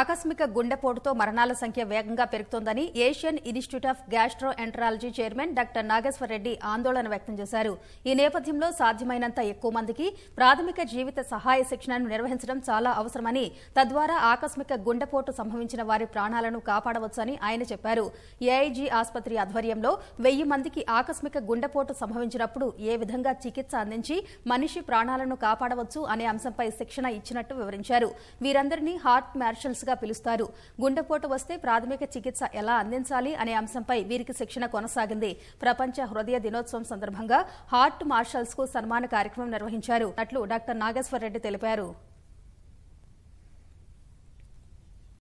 ఆకస్మిక గుండెపోటుతో మరణాల సంఖ్య వేగంగా పెరుగుతోందని Asian institute of gastroenterology chairman doctor Nageswara Reddy ఆందోళన వ్యక్తం చేశారు ఈ నేపథ్యంలో సాధ్యమైనంత ఎక్కువ మందికి ప్రాథమిక జీవిత సహాయ శిక్షణను నిర్వహించడం చాలా అవసరమని తద్వారా ఆకస్మిక గుండెపోటు సంభవించిన వారి ప్రాణాలను కాపాడవచ్చని ఆయన చెప్పారు ఏఐజీ ఆసుపత్రి ఆధ్వర్యంలో వెయ్యి మందికి ఆకస్మిక గుండెపోటు సంభవించినప్పుడు ఏ విధంగా చికిత్స అందించి మనిషి ప్రాణాలను కాపాడవచ్చు అనే అంశంపై శిక్షణ ఇచ్చినట్టు వివరించారు వీరందరినీ హార్ట్ మార్షల్ గా పిలుస్తారు గుండెపోటు వస్తే ప్రాథమిక చికిత్స ఎలా అందించాలి అనే అంశంపై వీరికి శిక్షణ కొనసాగింది ప్రపంచ హృదయ దినోత్సవం సందర్భంగా హార్ట్ మార్షల్స్ కు సన్మాన కార్యక్రమం నిర్వహించారు అట్లు డాక్టర్ నాగేశ్వర రెడ్డి తెలిపారు